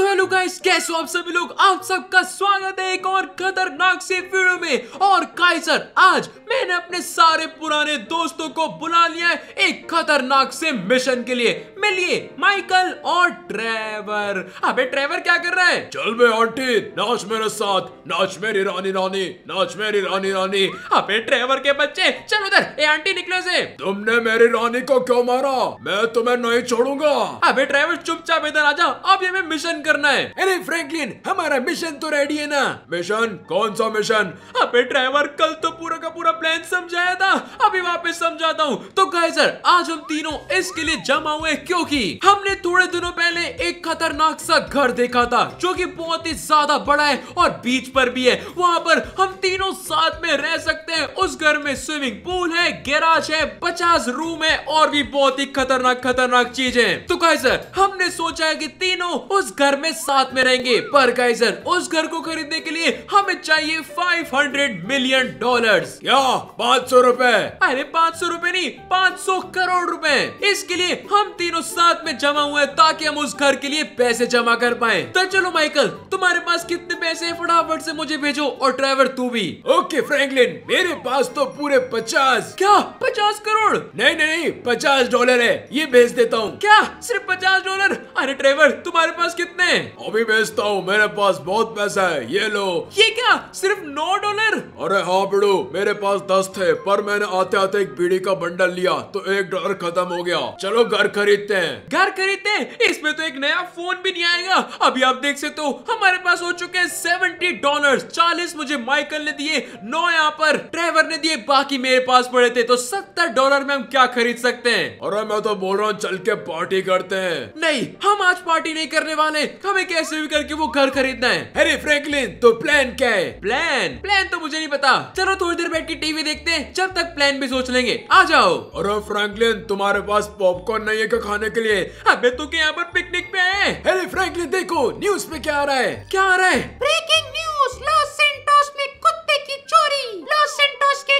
तो hello guys कैसे हो आप सभी लोग आप सबका स्वागत है एक और खतरनाक से वीडियो में और काइसर आज मैंने अपने सारे पुराने दोस्तों को बुला लिया है एक खतरनाक से मिशन के लिए मिलिए माइकल और ट्रेवर अबे ट्रेवर क्या कर रहा है चल बे आंटी नाच मेरे साथ नाच मेरी रानी रानी नाच मेरी रानी रानी अबे ट्रेवर के बच्चे चल उधर ए आंटी निकले से तुमने मेरी रानी को क्यों मारा मैं तुम्हें नहीं छोड़ूंगा अबे ट्रेवर चुपचाप इधर आ जाओ अब हमें मिशन करना है अरे फ्रैंकलिन हमारा मिशन तो रेडी है ना मिशन कौन सा मिशन अबे ड्राइवर कल तो पूरा का पूरा प्लान समझाया था अभी वापस समझाता हूँ तो गाइस सर आज हम तीनों इसके लिए जमा हुए क्योंकि हमने थोड़े दिनों पहले एक खतरनाक सा घर देखा था जो कि बहुत ही ज्यादा बड़ा है और बीच पर भी है वहाँ पर हम तीनों साथ में रह सकते हैं उस घर में स्विमिंग पूल है गैराज है पचास रूम है और भी बहुत ही खतरनाक खतरनाक चीज है तो सर हमने सोचा है की तीनों उस घर में साथ में रहेंगे पर सर उस घर को खरीदने के लिए हमें चाहिए फाइव मिलियन डॉलर या पाँच सौ रूपए अरे पाँच सौ रूपए नहीं पाँच सौ करोड़ रूपए इसके लिए हम तीनों दोनों साथ में जमा हुए ताकि हम उस घर के लिए पैसे जमा कर पाए तो चलो माइकल तुम्हारे पास कितने पैसे है फटाफट से मुझे भेजो और ड्राइवर तू भी ओके फ्रैंकलिन मेरे पास तो पूरे पचास क्या पचास करोड़ नहीं नहीं पचास डॉलर है ये भेज देता हूँ क्या सिर्फ पचास डॉलर अरे ड्राइवर तुम्हारे पास कितने अभी भेजता हूँ मेरे पास बहुत पैसा है ये लो ये क्या सिर्फ नौ डॉलर अरे हाँ बड़ो मेरे पास दस थे पर मैंने आते आते एक बीड़ी का बंडल लिया तो एक डॉलर खत्म हो गया चलो घर खरीद खरीदते हैं घर खरीदते हैं इसमें तो एक नया फोन भी नहीं आएगा अभी आप देख सकते हो हमारे पास हो चुके हैं सेवेंटी डॉलर चालीस मुझे माइकल ने दिए नौ यहाँ पर ड्राइवर ने दिए बाकी मेरे पास पड़े थे तो सत्तर डॉलर में हम क्या खरीद सकते हैं और मैं तो बोल रहा हूँ चल के पार्टी करते हैं नहीं हम आज पार्टी नहीं करने वाले हमें कैसे भी करके वो घर खरीदना है अरे फ्रैंकलिन तो प्लान क्या है प्लान प्लान तो मुझे नहीं पता चलो थोड़ी देर बैठ के टीवी देखते हैं जब तक प्लान भी सोच लेंगे आ जाओ और फ्रैंकलिन तुम्हारे पास पॉपकॉर्न नहीं है क्या खाने बनाने के लिए अबे तो क्या यहाँ पर पिकनिक पे आए अरे फ्रैंकलिन देखो न्यूज पे क्या आ रहा है क्या आ रहा है ब्रेकिंग न्यूज लॉस सेंटोस में कुत्ते की चोरी लॉस सेंटोस के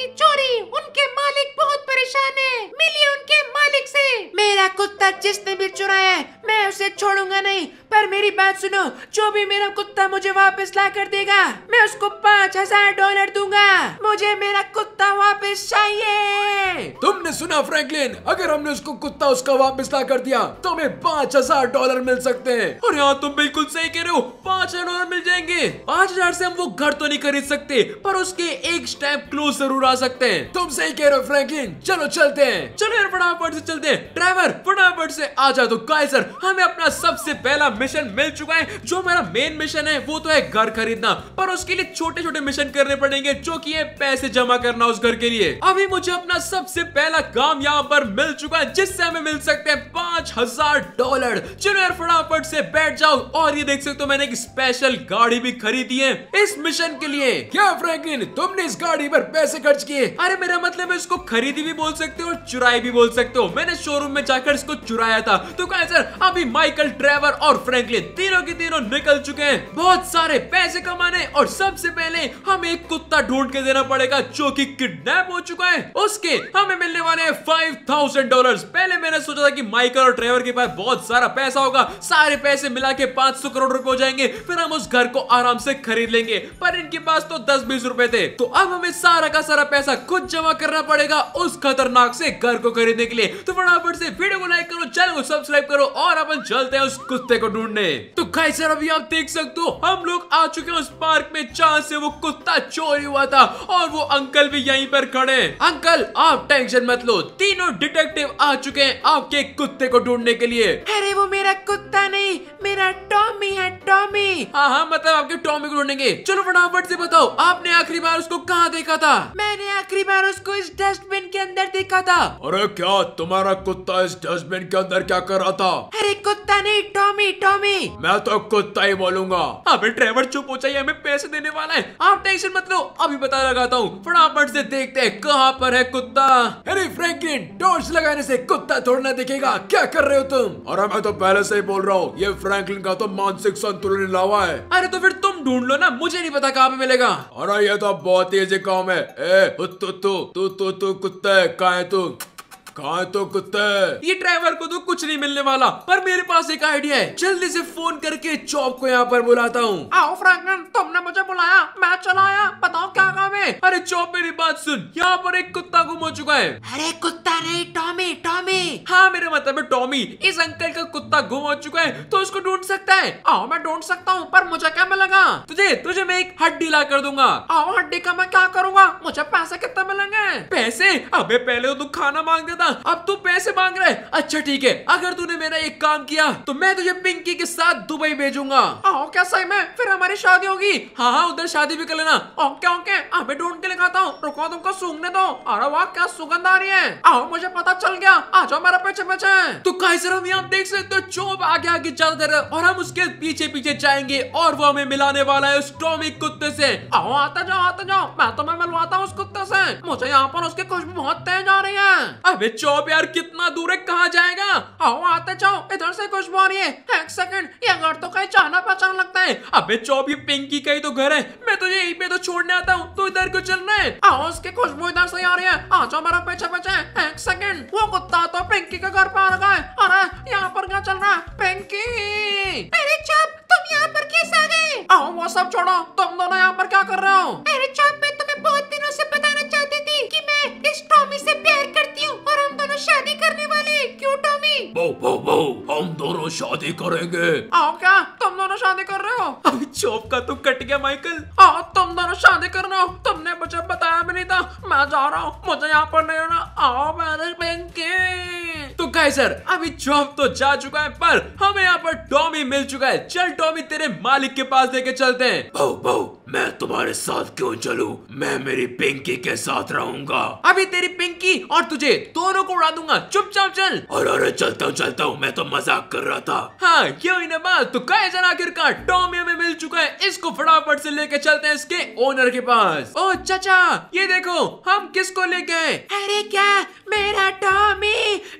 की चोरी उनके मालिक बहुत परेशान है मिली उनके मालिक से मेरा कुत्ता जिसने भी चुराया है मैं उसे छोड़ूंगा नहीं पर मेरी बात सुनो जो भी मेरा कुत्ता मुझे वापस ला कर देगा मैं उसको पाँच हजार डॉलर दूंगा मुझे मेरा कुत्ता वापस चाहिए तुमने सुना फ्रैंकलिन अगर हमने उसको कुत्ता उसका वापस ला कर दिया तो हमें पाँच हजार डॉलर मिल सकते हैं और यहाँ तुम बिल्कुल सही कह रहे हो पाँच हजार डॉलर मिल जाएंगे पाँच हजार ऐसी हम वो घर तो नहीं खरीद सकते पर उसके एक स्टेप क्लोज जरूर आ सकते हैं तुम सही कह रहे हो फ्रैंकलिन चलो चलते हैं चलो यार फटाफट से चलते हैं ड्राइवर फटाफट से आ जाओ तो गाय हमें अपना सबसे पहला मिशन मिल चुका है जो मेरा मेन मिशन है वो तो है घर खरीदना पर उसके लिए छोटे छोटे मिशन करने पड़ेंगे जो की है पैसे जमा करना उस घर के लिए अभी मुझे अपना सबसे पहला काम यहाँ पर मिल चुका है जिससे हमें मिल सकते हैं पांच हजार डॉलर चलो यार फटाफट से बैठ जाओ और ये देख सकते हो मैंने एक स्पेशल गाड़ी भी खरीदी है इस मिशन के लिए क्या फ्रैंकलिन तुमने इस गाड़ी पर पैसे खर्च खर्च किए अरे मेरा मतलब है इसको खरीदी भी बोल सकते हो और चुराई भी बोल सकते हो मैंने शोरूम में जाकर इसको चुराया था तो सर अभी माइकल ट्रेवर और फ्रैंकलिन तीनों के तीनों निकल चुके हैं बहुत सारे पैसे कमाने और सबसे पहले हमें एक कुत्ता ढूंढ के देना पड़ेगा जो की किडनेप हो चुका है उसके हमें मिलने वाले हैं फाइव थाउजेंड पहले मैंने सोचा था की माइकल और ट्रेवर के पास बहुत सारा पैसा होगा सारे पैसे मिला के पांच करोड़ रूपए हो जाएंगे फिर हम उस घर को आराम से खरीद लेंगे पर इनके पास तो दस बीस रूपए थे तो अब हमें सारा का सारा पैसा खुद जमा करना पड़ेगा उस खतरनाक से घर को खरीदने के लिए तो फटाफट से वीडियो को लाइक करो चैनल को सब्सक्राइब करो और अपन चलते हैं उस कुत्ते को ढूंढने तो खाई सर अभी आप देख सकते हो हम लोग आ चुके हैं उस पार्क में जहाँ से वो कुत्ता चोरी हुआ था और वो अंकल भी यही पर खड़े अंकल आप टेंशन मत लो तीनों डिटेक्टिव आ चुके हैं आपके कुत्ते को ढूंढने के लिए अरे वो मेरा कुत्ता नहीं मेरा टॉमी है टॉमी हाँ हाँ मतलब आपके टॉमी को ढूंढेंगे चलो फटाफट से बताओ आपने आखिरी बार उसको कहाँ देखा था मैंने मैंने आखिरी बार उसको इस डस्टबिन के अंदर देखा था अरे क्या तुम्हारा कुत्ता इस डस्टबिन के अंदर क्या कर रहा था अरे कुत्ता नहीं टॉमी टॉमी मैं तो कुत्ता ही बोलूंगा अभी ड्राइवर चुप हो चाहिए हमें पैसे देने वाला है आप टेंशन मत लो अभी बता लगाता हूँ फटाफट से देखते हैं कहाँ पर है कुत्ता अरे फ्रैंकलिन टॉर्च लगाने से कुत्ता थोड़ा दिखेगा क्या कर रहे हो तुम अरे मैं तो पहले से ही बोल रहा हूँ ये फ्रैंकलिन का तो मानसिक संतुलन लावा है अरे तो फिर तुम ढूंढ लो ना मुझे नहीं पता कहाँ पे मिलेगा अरे ये तो बहुत ही काम है तो तो तो तो तो तो कुत्ता है कहा है तू कहा तो कुत्ते ये ड्राइवर को तो कुछ नहीं मिलने वाला पर मेरे पास एक आइडिया है जल्दी से फोन करके चौप को यहाँ पर बुलाता हूँ आओ फ्रैंकलिन तुमने मुझे बुलाया मैं चला आया बताओ क्या काम है अरे चौप मेरी बात सुन यहाँ पर एक कुत्ता गुम हो चुका है अरे कुत्ता नहीं टॉमी टॉमी हाँ मेरे मतलब है टॉमी इस अंकल का कुत्ता गुम हो चुका है तो उसको ढूंढ सकता है आओ मैं ढूंढ सकता हूँ पर मुझे क्या मिलेगा तुझे तुझे मैं एक हड्डी ला कर दूंगा आओ हड्डी का मैं क्या करूंगा मुझे पैसे कितने मिलेंगे पैसे अबे पहले तो तू खाना मांग देता अब तू पैसे मांग रहे अच्छा ठीक है अगर तूने मेरा एक काम किया तो मैं तुझे पिंकी के साथ दुबई भेजूंगा हाँ, क्या सही में फिर हमारी शादी होगी हाँ हाँ उधर शादी भी कर लेना ओके ओके हमें ढूंढ के लिखाता हूँ रुको तुमको सूंघने दो अरे वाह क्या सुगंध आ रही है आओ हाँ, मुझे पता चल गया आ जाओ मेरा पीछे पीछे तो कैसे हम यहाँ देख सकते हो चोप आगे आगे चल रहे और हम उसके पीछे पीछे जाएंगे और वो हमें मिलाने वाला है उस टॉमिक कुत्ते से आओ हाँ, आता जाओ आता जाओ मैं तो मैं मिलवाता हूँ उस कुत्ते से मुझे यहाँ पर उसकी खुशबू बहुत तेज आ रही है अभी जॉब यार कितना दूर है कहाँ जाएगा आओ आते जाओ इधर से कुछ बोल रही है एक सेकंड ये घर तो कहीं जाना पहचान लगता है अबे चौब ये पिंकी का ही तो घर है मैं तुझे यहीं पे तो छोड़ने आता हूँ तू इधर क्यों चल रहा है आओ उसकी खुशबू इधर से आ रही है आ जाओ मेरा पीछे पीछे एक सेकंड वो कुत्ता तो पिंकी के घर पे आ रहा है अरे यहाँ पर क्या चल रहा है पिंकी अरे चौब तुम यहाँ पर कैसे आ गए आओ वो सब छोड़ो तुम दोनों यहाँ पर क्या कर रहे हो अरे चौब मैं तुम्हें बहुत दिनों से बताना चाहती थी कि मैं इस टॉमी से प्यार करती हूँ दोनों शादी करने वाले क्यों टॉमी बो बो बो हम दोनों शादी करेंगे आओ क्या तुम दोनों शादी कर रहे हो अभी चौक का तो कट गया माइकल आओ तुम दोनों शादी कर रहे हो तुमने मुझे बताया भी नहीं था मैं जा रहा हूँ मुझे यहाँ पर नहीं होना आओ मैरिज बहन के तो गाय सर अभी जॉब तो जा चुका है पर हमें यहाँ पर टॉमी मिल चुका है चल टॉमी तेरे मालिक के पास लेके चलते हैं बहु बहु मैं तुम्हारे साथ क्यों चलू मैं मेरी पिंकी के साथ रहूंगा अभी तेरी पिंकी और तुझे दोनों को उड़ा दूंगा चुपचाप चल और अरे चलता हूँ चलता हूँ मैं तो मजाक कर रहा था हाँ क्यों इन्हें बात तो जन आखिरकार टॉमी में मिल चुका है इसको फटाफट से लेके चलते हैं इसके ओनर के पास ओ चाचा ये देखो हम किसको लेके आए अरे क्या मेरा टॉमी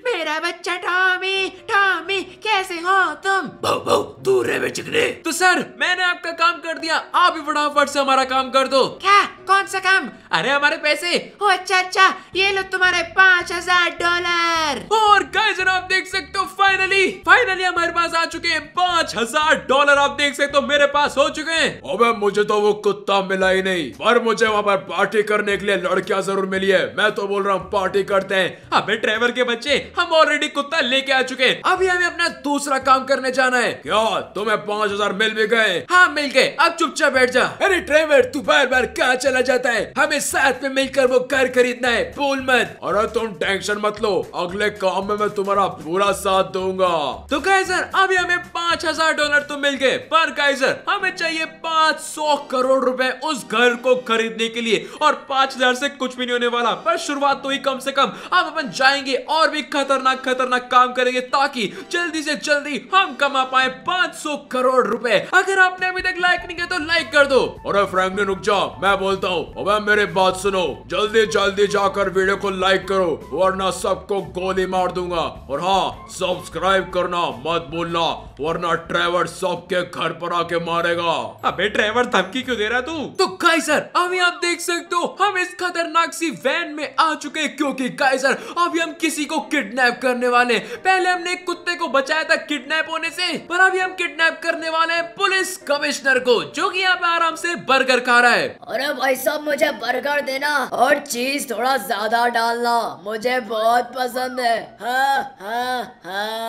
मेरा बच्चा टॉमी टॉमी कैसे हो तुम भाव भाव दूर है चिकने तो सर मैंने आपका काम कर दिया आप भी फटाफट फटाफट से हमारा काम कर दो क्या कौन सा काम अरे हमारे पैसे ओ अच्छा अच्छा ये लो तुम्हारे पाँच हजार डॉलर और कैसे आप देख सकते हो फाइनली फाइनली हमारे पास आ चुके हैं पाँच हजार डॉलर आप देख सकते हो मेरे पास हो चुके हैं अबे मुझे तो वो कुत्ता मिला ही नहीं पर मुझे वहाँ पर पार्टी करने के लिए लड़कियाँ जरूर मिली है मैं तो बोल रहा हूँ पार्टी करते हैं अबे हाँ, ड्राइवर के बच्चे हम ऑलरेडी कुत्ता लेके आ चुके हैं अभी हमें अपना दूसरा काम करने जाना है क्या तुम्हें पाँच हजार मिल भी गए हाँ मिल गए अब चुपचाप बैठ जा अरे ड्राइवर तू बार बार कहाँ चला जाता है हमें साथ में मिलकर वो घर खरीदना है बोल मत अरे तुम टेंशन मत लो अगले काम में मैं तुम्हारा पूरा साथ दूंगा दूंगा तो काइजर अभी हमें पांच हजार डॉलर तो मिल गए पर काइजर हमें चाहिए पांच सौ करोड़ रुपए उस घर को खरीदने के लिए और पांच हजार से कुछ भी नहीं होने वाला पर शुरुआत तो ही कम से कम अब अपन जाएंगे और भी खतरनाक खतरनाक काम करेंगे ताकि जल्दी से जल्दी हम कमा पाए पांच करोड़ रुपए अगर आपने अभी तक लाइक नहीं किया तो लाइक कर दो और फ्रैंकलिन रुक जाओ मैं बोलता हूँ अब मेरे बात सुनो जल्दी जल्दी जाकर वीडियो को लाइक करो वरना सबको गोली मार दूंगा और हाँ सब्सक्राइब सब्सक्राइब करना मत बोलना वरना ट्रेवर सबके घर पर आके मारेगा अबे ट्रेवर धमकी क्यों दे रहा तू तो काइसर अभी आप देख सकते हो हम इस खतरनाक सी वैन में आ चुके क्योंकि काइसर अभी हम किसी को किडनैप करने वाले पहले हमने एक कुत्ते को बचाया था किडनैप होने से पर अभी हम किडनैप करने वाले हैं पुलिस कमिश्नर को जो कि यहाँ पे आराम से बर्गर खा रहा है अरे भाई साहब मुझे बर्गर देना और चीज थोड़ा ज्यादा डालना मुझे बहुत पसंद है हाँ हाँ हाँ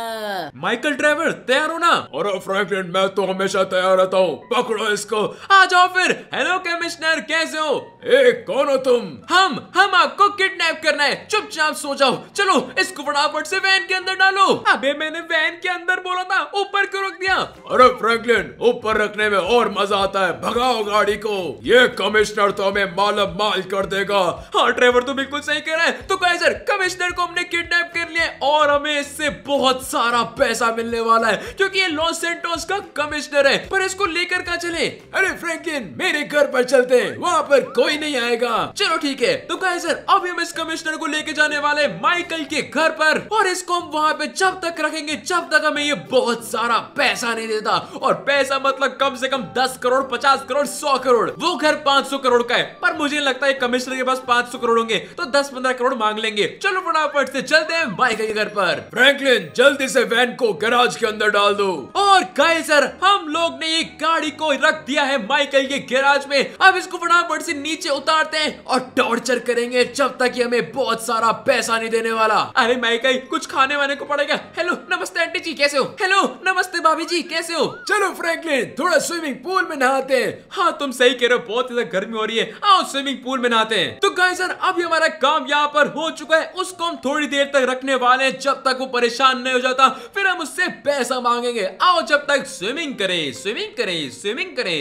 माइकल ट्रेवर तैयार हो ना और फ्रैंकलिन मैं तो हमेशा तैयार रहता हूँ पकड़ो इसको आ जाओ फिर हेलो कमिश्नर कैसे हो ए कौन हो तुम हम हम आपको किडनैप करना है चुपचाप सो जाओ चलो इसको फटाफट से वैन के अंदर डालो अबे मैंने वैन के अंदर बोला था ऊपर क्यों रख दिया अरे फ्रैंकलिन ऊपर रखने में और मजा आता है भगाओ गाड़ी को ये कमिश्नर तो हमें मालम माल कर देगा हाँ ड्राइवर तो बिल्कुल सही कह रहा है तो कमिश्नर को हमने किडनैप कर लिया और हमें इससे बहुत सारा पैसा मिलने वाला है क्योंकि ये लॉस सेंटोस का कमिश्नर है पर इसको लेकर का चले अरे फ्रेंकिन मेरे घर पर चलते हैं वहाँ पर कोई नहीं आएगा चलो ठीक है तो कहे सर अब हम इस कमिश्नर को लेके जाने वाले माइकल के घर पर और इसको हम वहाँ पे जब तक रखेंगे जब तक हमें ये बहुत सारा पैसा नहीं देता और पैसा मतलब कम से कम दस करोड़ पचास करोड़ सौ करोड़ वो घर पांच सौ करोड़ का है पर मुझे लगता है कमिश्नर के पास पांच सौ करोड़ होंगे तो दस पंद्रह करोड़ मांग लेंगे चलो फटाफट से चलते हैं माइकल के घर पर फ्रैंकलिन जल्दी जल्दी से वैन को गैराज के अंदर डाल दो और सर हम लोग ने ये गाड़ी को रख दिया है माइकल के गैराज में अब इसको फटाफट से नीचे उतारते हैं और टॉर्चर करेंगे जब तक ये हमें बहुत सारा पैसा नहीं देने वाला अरे माइकल कुछ खाने वाने को पड़ेगा हेलो नमस्ते आंटी जी कैसे हो हेलो नमस्ते भाभी जी कैसे हो चलो फ्रेंकलिन थोड़ा स्विमिंग पूल में नहाते हैं हाँ तुम सही कह रहे हो बहुत ज्यादा गर्मी हो रही है आओ स्विमिंग पूल में नहाते हैं तो सर अभी हमारा काम यहाँ पर हो चुका है उसको हम थोड़ी देर तक रखने वाले हैं जब तक वो परेशान नहीं हो जाते जाता फिर हम उससे पैसा मांगेंगे आओ जब तक स्विमिंग करे स्विमिंग करे स्विमिंग करे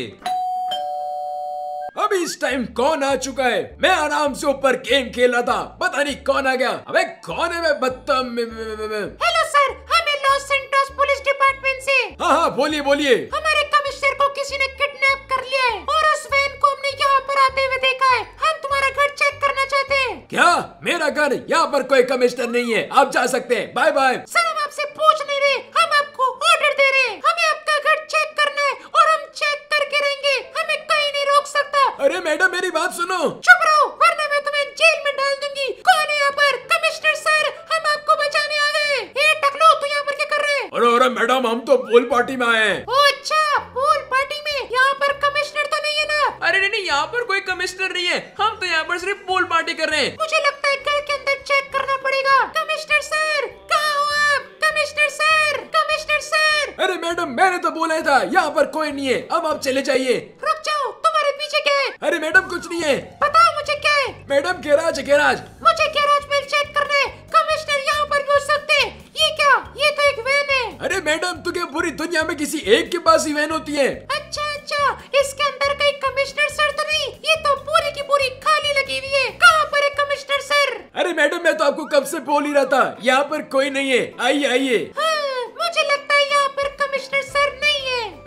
अभी इस टाइम कौन आ चुका है मैं आराम से ऊपर गेम खेल रहा था पता नहीं कौन आ गया अबे कौन है मैं हेलो सर हमें लॉस सेंटोस पुलिस डिपार्टमेंट से हाँ हाँ बोलिए बोलिए हमारे कमिश्नर को किसी ने किडनैप कर लिया है और उस वैन को हमने यहाँ पर आते हुए देखा है हम तुम्हारा घर चेक करना चाहते हैं क्या मेरा घर यहाँ पर कोई कमिश्नर नहीं है आप जा सकते हैं बाय बाय सर मैडम मेरी बात सुनो चुप रहो वरना मैं तुम्हें जेल में डाल दूंगी कौन है यहाँ पर कमिश्नर सर हम आपको बचाने आ गए ए टकलो तू यहाँ पर क्या कर रहे अरे अरे मैडम हम तो पूल पार्टी में आए हैं अच्छा पूल पार्टी में यहाँ पर कमिश्नर तो नहीं है ना अरे नहीं नहीं यहाँ पर कोई कमिश्नर नहीं है हम तो यहाँ पर सिर्फ पूल पार्टी कर रहे हैं मुझे लगता है घर के अंदर चेक करना पड़ेगा कमिश्नर सर कहाँ हो आप कमिश्नर सर कमिश्नर सर अरे मैडम मैंने तो बोला था यहाँ पर कोई नहीं है अब आप चले जाइए मिल्कशेक है अरे मैडम कुछ नहीं है बताओ मुझे क्या है मैडम गैराज है गैराज मुझे गैराज में चेक करने कमिश्नर यहाँ पर पहुँच सकते ये क्या ये तो एक वैन है अरे मैडम तो क्या पूरी दुनिया में किसी एक के पास ही वैन होती है अच्छा अच्छा इसके अंदर कई कमिश्नर सर तो नहीं ये तो पूरी की पूरी खाली लगी हुई है कहाँ पर है कमिश्नर सर अरे मैडम मैं तो आपको कब से बोल ही रहा था यहाँ पर कोई नहीं है आइए आइए हाँ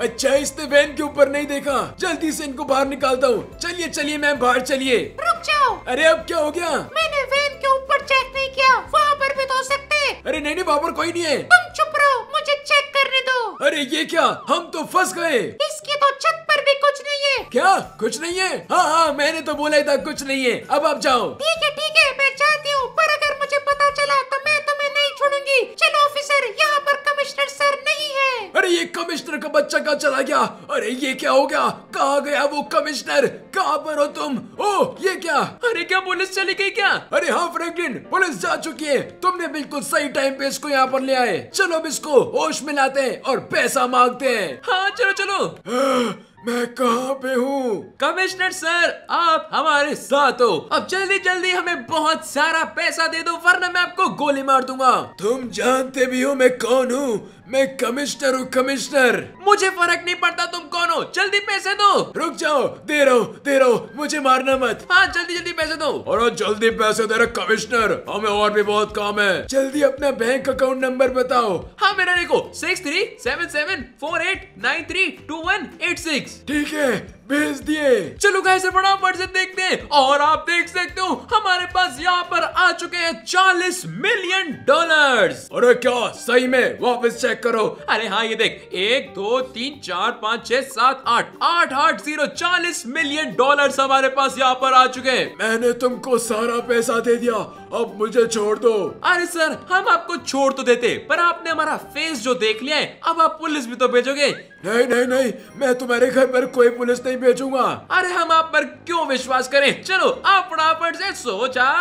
अच्छा इसने वैन के ऊपर नहीं देखा जल्दी से इनको बाहर निकालता हूँ चलिए चलिए मैम बाहर चलिए रुक जाओ अरे अब क्या हो गया मैंने वैन के ऊपर चेक नहीं किया वहाँ पर भी तो सकते अरे नहीं नहीं वहाँ पर कोई नहीं है तुम चुप रहो मुझे चेक करने दो अरे ये क्या हम तो फंस गए इसकी तो छत पर भी कुछ नहीं है क्या कुछ नहीं है हाँ हाँ मैंने तो बोला ही था कुछ नहीं है अब आप जाओ कमिश्नर का बच्चा कहा चला गया अरे ये क्या हो गया कहा गया वो कमिश्नर कहाँ पर हो तुम ओ ये क्या अरे क्या पुलिस चली गई क्या अरे हाँ फ्रेंकलिन पुलिस जा चुकी है तुमने बिल्कुल सही टाइम पे इसको यहाँ पर ले आए चलो अब इसको होश में लाते हैं और पैसा मांगते हैं हाँ चलो चलो मैं कहाँ पे हूँ कमिश्नर सर आप हमारे साथ हो अब जल्दी जल्दी हमें बहुत सारा पैसा दे दो वरना मैं आपको गोली मार दूंगा तुम जानते भी हो मैं कौन हूँ मैं कमिश्नर हूँ कमिश्नर मुझे फर्क नहीं पड़ता तुम कौन हो जल्दी पैसे दो रुक जाओ दे रहो दे रहो मुझे मारना मत हाँ जल्दी जल्दी पैसे दो और जल्दी पैसे दे रहे कमिश्नर हमें और भी बहुत काम है जल्दी अपना बैंक अकाउंट नंबर बताओ हाँ मेरा देखो six three seven seven four eight nine three two one eight six ठीक है भेज दिए चलो कैसे फटाफट से देखते हैं और आप देख सकते हो हमारे पास यहाँ पर आ चुके हैं चालीस मिलियन डॉलर्स और क्या सही में वापस चेक करो अरे हाँ ये देख एक दो तीन चार पाँच छह सात आठ आठ आठ जीरो चालीस मिलियन डॉलर हमारे पास यहाँ पर आ चुके हैं मैंने तुमको सारा पैसा दे दिया अब मुझे छोड़ दो अरे सर हम आपको छोड़ तो देते पर आपने हमारा फेस जो देख लिया है अब आप पुलिस भी तो भेजोगे नहीं नहीं नहीं मैं तुम्हारे घर पर कोई पुलिस नहीं भेजूंगा अरे हम आप पर क्यों विश्वास करें चलो आप फटाफट से सोचा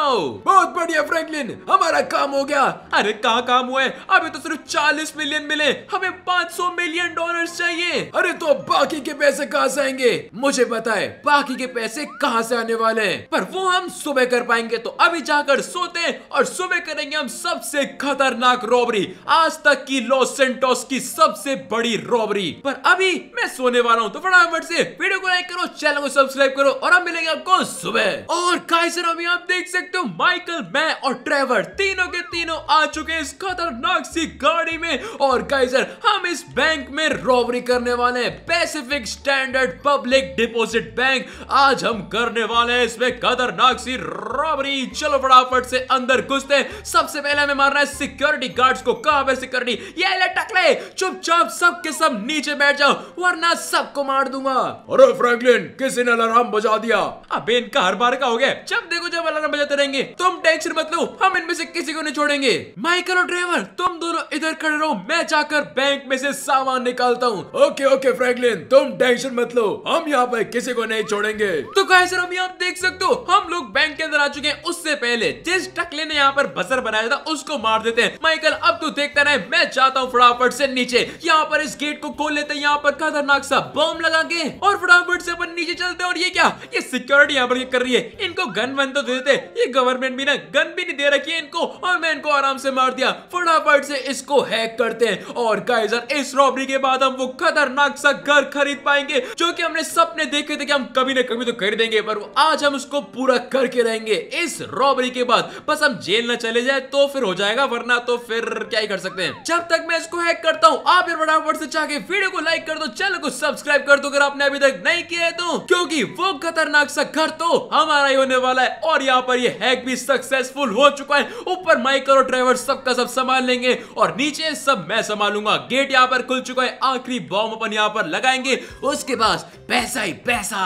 जाओ बहुत बढ़िया फ्रैंकलिन हमारा काम हो गया अरे कहाँ काम हुआ है अभी तो सिर्फ चालीस मिलियन मिले हमें पाँच सौ मिलियन डॉलर चाहिए अरे तो बाकी के पैसे कहाँ से आएंगे मुझे बताए बाकी के पैसे कहाँ से आने वाले हैं पर वो हम सुबह कर पाएंगे तो अभी जाकर सोते हैं और सुबह करेंगे हम सबसे खतरनाक रॉबरी आज तक की लॉस एंटोस की सबसे बड़ी रॉबरी पर अभी मैं सोने वाला हूँ तो फटाफट से वीडियो को लाइक करो चैनल को सब्सक्राइब करो और हम मिलेंगे आपको सुबह और कैसे अभी आप देख सकते सकते हो माइकल मैं और ट्रेवर तीनों के तीनों आ चुके हैं इस खतरनाक सी गाड़ी में और गाइजर हम इस बैंक में रॉबरी करने वाले हैं Pacific Standard Public Deposit Bank आज हम करने वाले हैं इसमें खतरनाक सी रॉबरी चलो फटाफट से अंदर घुसते हैं सबसे पहले हमें मारना है सिक्योरिटी गार्ड्स को कहा है सिक्योरिटी ये ले टकले चुपचाप सब के सब नीचे बैठ जाओ वरना सबको मार दूंगा अरे फ्रैंकलिन किसी ने अलार्म बजा दिया अब इनका हर बार का हो गया जब देखो जब अलार्म बजाते करेंगे तुम टेंशन मत लो हम इनमें से किसी को नहीं छोड़ेंगे माइकल और ड्राइवर तुम दोनों इधर खड़े रहो मैं जाकर बैंक में से सामान निकालता हूँ ओके ओके फ्रैंकलिन तुम टेंशन मत लो हम यहाँ पर किसी को नहीं छोड़ेंगे तो सर हम यहाँ देख सकते हो हम लोग बैंक के अंदर आ चुके हैं उससे पहले जिस टकले ने यहाँ पर बसर बनाया था उसको मार देते हैं माइकल अब तू देखता रहे मैं चाहता हूँ फटाफट से नीचे यहाँ पर इस गेट को खोल लेते हैं यहाँ पर खतरनाक सा बम लगा के और फटाफट से अपन नीचे चलते हैं और ये क्या ये सिक्योरिटी यहाँ पर कर रही है इनको गन बन तो दे देते ये गवर्नमेंट भी ना गन भी नहीं दे रखी है इनको और मैं इनको आराम से मार दिया फटाफट से इसको हैक करते हैं और गाइजर इस रॉबरी के बाद हम वो खतरनाक सा घर खरीद पाएंगे जो कि हमने सपने देखे थे कि हम कभी ना कभी तो खरीदेंगे पर आज हम उसको पूरा करके रहेंगे इस रॉबरी के बाद बस हम जेल न चले जाए तो फिर हो जाएगा वरना तो फिर क्या ही कर सकते हैं जब तक मैं इसको हैक करता हूँ आप फटाफट से चाहे वीडियो को लाइक कर दो चैनल को सब्सक्राइब कर दो अगर आपने अभी तक नहीं किया है तो क्योंकि वो खतरनाक सा घर तो हमारा ही होने वाला है और यहाँ पर ये हैक भी सक्सेसफुल हो चुका है ऊपर माइकल और ड्राइवर सबका सब संभाल लेंगे और नीचे सब मैं संभालूंगा गेट यहाँ पर खुल चुका है आखिरी बॉम्ब अपन यहाँ पर लगाएंगे उसके पास पैसा ही पैसा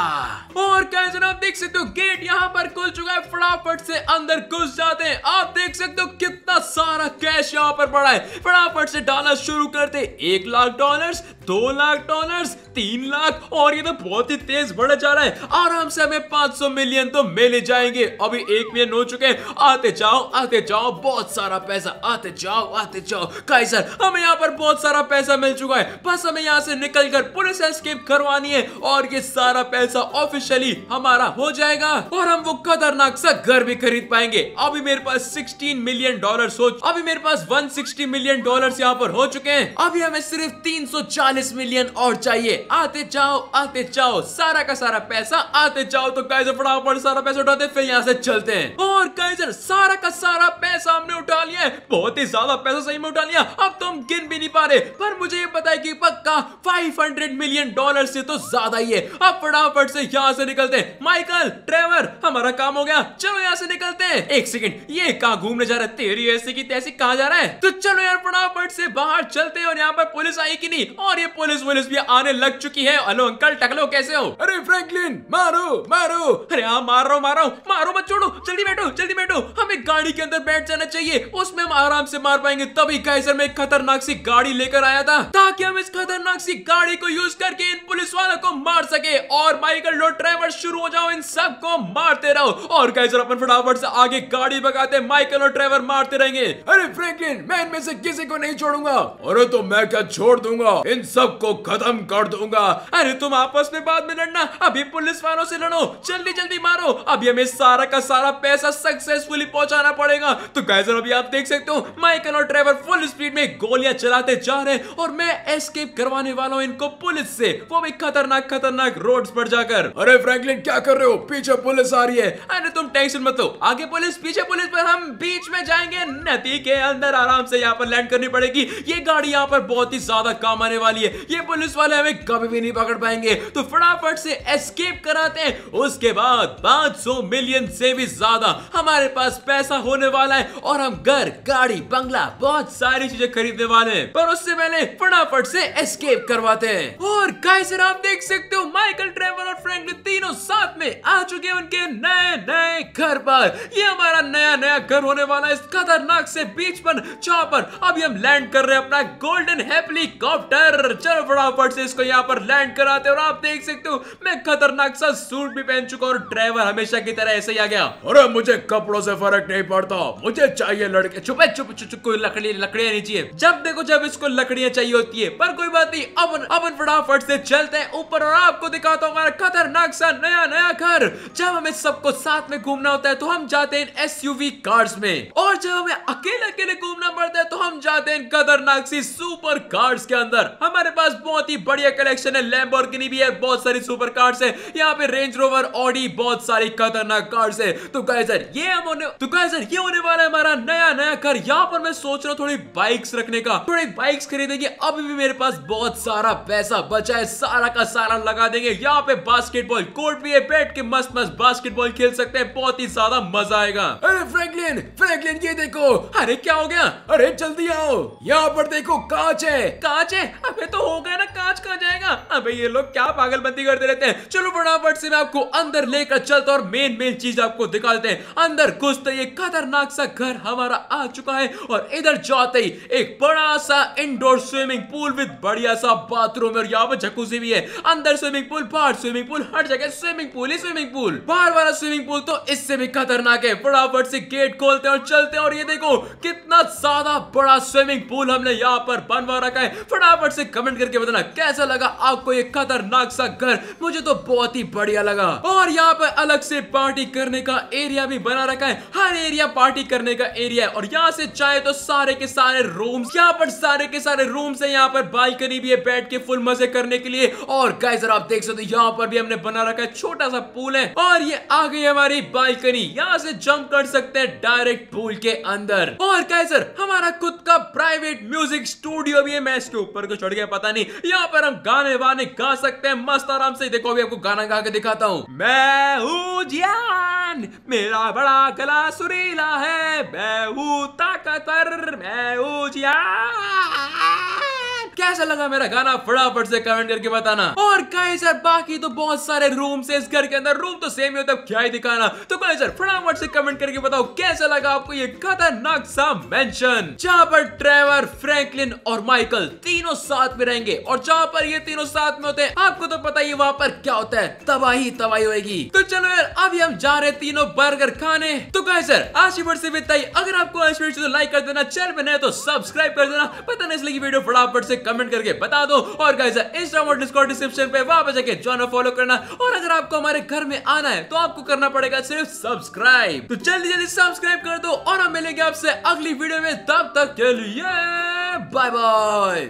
और क्या जनाब देख सकते हो गेट यहाँ पर खुल चुका है फटाफट से अंदर घुस जाते हैं आप देख सकते हो कितना सारा कैश यहाँ पर पड़ा है फटाफट से डालना शुरू करते एक लाख डॉलर दो लाख डॉलर्स तीन लाख और ये तो बहुत ही तेज बढ़ा जा रहा है आराम से हमें 500 मिलियन तो मिल जाएंगे अभी एक मिलियन हो चुके हैं आते जाओ आते जाओ बहुत सारा पैसा आते जाओ आते जाओ काई सर हमें यहाँ पर बहुत सारा पैसा मिल चुका है बस हमें यहाँ से निकल कर पुलिस एस्केप करवानी है और ये सारा पैसा ऑफिशियली हमारा हो जाएगा और हम वो खतरनाक सा घर भी खरीद पाएंगे अभी मेरे पास सिक्सटीन मिलियन डॉलर हो अभी मेरे पास वन मिलियन डॉलर यहाँ पर हो चुके हैं अभी हमें सिर्फ तीन चालीस मिलियन और चाहिए आते जाओ आते जाओ सारा का सारा पैसा आते जाओ तो गाइजर फटाफट सारा पैसा उठाते फिर यहाँ से चलते हैं और गाइजर सारा का सारा पैसा हमने उठा लिया बहुत ही ज्यादा पैसा सही में उठा लिया अब तो हम गिन भी नहीं पा रहे पर मुझे ये पता है कि पक्का 500 मिलियन डॉलर से तो ज्यादा ही है अब फटाफट से यहाँ से निकलते हैं माइकल ट्रेवर हमारा काम हो गया चलो यहाँ से निकलते हैं एक सेकंड ये कहाँ घूमने जा रहा है तेरी ऐसे की तैसे कहा जा रहा है तो चलो यार फटाफट से बाहर चलते हैं और यहाँ पर पुलिस आई की नहीं और ये पुलिस वुलिस भी आने लग चुकी है हेलो अंकल टकलो कैसे हो अरे फ्रेंकलिन मारो मारो अरे हाँ मार रहा हूँ मार रहा हूँ मारो मत छोड़ो जल्दी बैठो जल्दी बैठो हमें गाड़ी के अंदर बैठ जाना चाहिए उसमें हम आराम से मार पाएंगे तभी कैसे में खतरनाक सी गाड़ी लेकर आया था था ताकि हम इस खतरनाक सी गाड़ी को यूज करके इन पुलिस वालों को मार सके और माइकल लो ड्राइवर शुरू हो जाओ इन सबको मारते रहो और कैसे अपन फटाफट से आगे गाड़ी बगाते माइकल और ड्राइवर मारते रहेंगे अरे फ्रैंकलिन मैं इनमें से किसी को नहीं छोड़ूंगा अरे तो मैं क्या छोड़ दूंगा इन सबको खत्म कर दूंगा अरे तुम आपस में बाद में लड़ना अभी पुलिस वालों से लड़ो जल्दी जल्दी मारो अभी हमें सारा का सारा पैसा सक्सेसफुली पहुंचाना पड़ेगा तो गैजर अभी आप देख सकते हो माइकल और ड्राइवर फुल स्पीड में गोलियां चलाते जा रहे हैं और मैं एस्केप करवाने वाला हूँ इनको पुलिस से वो भी खतरनाक खतरनाक रोड्स पर जाकर अरे फ्रैंकलिन क्या कर रहे हो पीछे पुलिस आ रही है अरे तुम टेंशन मत हो आगे पुलिस पीछे पुलिस पर हम बीच में जाएंगे नदी के अंदर आराम से यहाँ पर लैंड करनी पड़ेगी ये गाड़ी यहाँ पर बहुत ही ज्यादा काम आने वाली है ये पुलिस वाले हमें कभी भी नहीं पकड़ पाएंगे तो फटाफट से एस्केप कराते हैं उसके बाद 500 मिलियन से भी ज्यादा हमारे पास पैसा होने वाला है और हम घर गाड़ी बंगला बहुत सारी चीजें खरीदने वाले हैं पर उससे पहले फटाफट से एस्केप करवाते हैं और गाइस आप देख सकते हो माइकल ट्रेवर और फ्रैंकलिन तीनों साथ में आ चुके हैं उनके नए नए घर पर ये हमारा नया नया घर होने वाला इस खतरनाक से बीच पर जहाँ पर अभी हम लैंड कर रहे हैं अपना गोल्डन हेलीकॉप्टर चलो फटाफट से इसको यहाँ पर लैंड कराते और आप देख सकते हो मैं खतरनाक सा सूट भी पहन चुका और ड्राइवर हमेशा की तरह ऐसे ही आ गया अरे मुझे कपड़ों से फर्क नहीं पड़ता मुझे चाहिए लड़के छुपे छुप कोई लकड़ी लकड़ियां नहीं चाहिए जब देखो जब इसको लकड़ियां चाहिए होती है पर कोई बात नहीं अमन अमन फटाफट से चलते हैं ऊपर और आपको दिखाता हूँ हमारा खतरनाक सा नया नया घर जब हमें सबको साथ में घूमना होता है तो हम जाते हैं एस कार्स में और जब हमें अकेले अकेले घूमना पड़ता है तो हम जाते हैं खतरनाक सी सुपर कार्स के अंदर हमारे पास बहुत ही बढ़िया कलेक्शन है लैम्बोर भी है बहुत सारी सुपर कार्स है यहाँ पे रेंज रोवर ऑडी बहुत सारी खतरनाक कार्स है तो सर ये हम होने तो सर ये होने वाला है हमारा नया नया घर यहाँ पर मैं सोच रहा हूँ थोड़ी बाइक्स रखने का थोड़ी बाइक्स खरीदेंगे अभी भी मेरे पास बहुत सारा पैसा बचा है सारा का सारा लगा देंगे यहाँ पे बास्केटबॉल कोर्ट भी है बैठ के मस्त मस्त बास्केटबॉल खेल सकते हैं बहुत ही ज्यादा मजा आएगा अरे फ्रैंकलिन फ्रैंकलिन ये देखो अरे क्या हो गया अरे जल्दी आओ यहाँ पर देखो कांच है कांच है अभी तो हो गया ना कांच कहा जाएगा अबे ये लोग क्या पागलबंदी करते रहते हैं चलो फटाफट से मैं आपको अंदर लेकर चलता और मेन मेन चीज आपको दिखा देते हैं अंदर घुस तो ये खतरनाक सा घर हमारा आ चुका है और इधर जाते ही एक बड़ा सा इंडोर स्विमिंग पूल विद बढ़िया सा बाथरूम और यहाँ पर जकूसी भी है अंदर स्विमिंग पूल बाहर स्विमिंग पूल हर जगह स्विमिंग पूल ही स्विमिंग पूल बाहर वाला स्विमिंग पूल तो इससे भी खतरनाक है फटाफट से गेट खोलते हैं और चलते हैं और ये देखो कितना ज्यादा बड़ा स्विमिंग पूल हमने यहाँ पर बनवा रखा है फटाफट से कमेंट करके बताना कैसा लगा आपको ये खतरनाक सा घर मुझे तो बहुत ही बढ़िया लगा और यहाँ पर अलग से पार्टी करने का एरिया भी बना रखा है हर एरिया पार्टी करने का एरिया है और यहाँ से चाहे तो सारे के सारे रूम यहाँ पर सारे के सारे रूम रूम्स है यहाँ पर बालकनी भी है बैठ के फुल मजे करने के लिए और गाइस आप देख सकते हो यहाँ पर भी हमने बना रखा है छोटा सा पूल है और ये आ गई हमारी बालकनी यहाँ से जंप कर सकते हैं डायरेक्ट पूल के अंदर और सर हमारा खुद का प्राइवेट म्यूजिक स्टूडियो भी है मैं इसके ऊपर को छोड़ गया पता नहीं यहाँ पर हम गाने वाने गा सकते हैं मस्त आराम से देखो अभी आपको गाना गा के दिखाता हूँ मैं हूँ मेरा बड़ा गला सुरीला है मैं हूँ ताकतवर मैं हूँ कैसा लगा मेरा गाना फटाफट से कमेंट करके बताना और कहीं सर बाकी तो बहुत सारे रूम से इस घर के अंदर रूम तो सेम ही होता है क्या ही दिखाना तो कहीं सर फटाफट से कमेंट करके बताओ कैसा लगा आपको ये खतरनाक सा मेंशन जहाँ पर ट्रेवर फ्रैंकलिन और माइकल तीनों साथ में रहेंगे और जहाँ पर ये तीनों साथ में होते हैं आपको तो पता ही वहां पर क्या होता है तबाही तबाही होगी तो चलो यार अभी हम जा रहे तीनों बर्गर खाने तो कहे सर आज की से अगर आपको लाइक तो कर देना चैनल पर नए तो सब्सक्राइब कर देना पता नहीं इसलिए वीडियो फटाफट से कमेंट करके बता दो और गाइस इंस्टाग्राम और डिस्कॉर्ड डिस्क्रिप्शन पे वहां पर जाके ज्वाइन और फॉलो करना और अगर आपको हमारे घर में आना है तो आपको करना पड़ेगा सिर्फ सब्सक्राइब तो जल्दी जल्दी सब्सक्राइब कर दो और हम मिलेंगे आपसे अगली वीडियो में तब तक के लिए बाय बाय